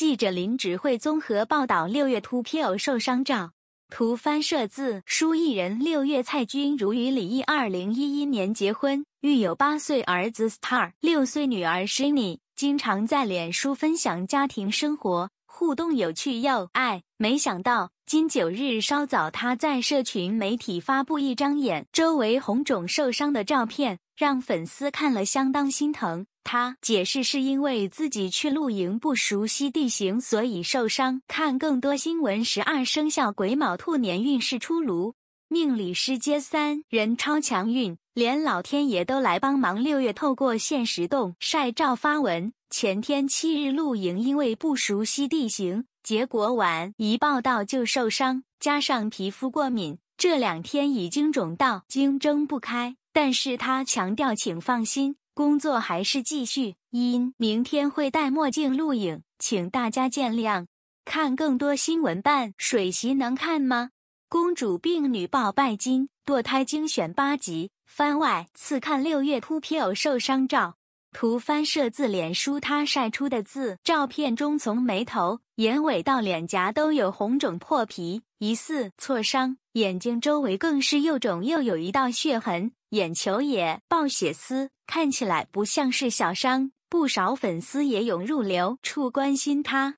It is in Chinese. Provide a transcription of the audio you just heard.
记者林芷慧综合报道，六月突披露受伤照，图翻摄自书艺人。六月，蔡君如与李毅二零一一年结婚，育有八岁儿子 Star，六岁女儿 Shiny，经常在脸书分享家庭生活，互动有趣又爱。没想到今九日稍早，她在社群媒体发布一张眼周围红肿受伤的照片，让粉丝看了相当心疼。他解释是因为自己去露营不熟悉地形，所以受伤。看更多新闻：十二生肖癸卯兔年运势出炉，命理师接三人超强运，连老天爷都来帮忙。六月透过现实洞晒照发文，前天七日露营，因为不熟悉地形，结果晚一报道就受伤，加上皮肤过敏，这两天已经肿到睛睁不开。但是他强调，请放心。工作还是继续。因明天会戴墨镜录影，请大家见谅。看更多新闻，办水席能看吗？公主病女暴拜金，堕胎精选八集番外，次看六月扑皮偶受伤照。图翻设自脸书，她晒出的字照片中，从眉头、眼尾到脸颊都有红肿破皮，疑似挫伤。眼睛周围更是又肿又有一道血痕，眼球也爆血丝。看起来不像是小伤，不少粉丝也涌入流处关心他。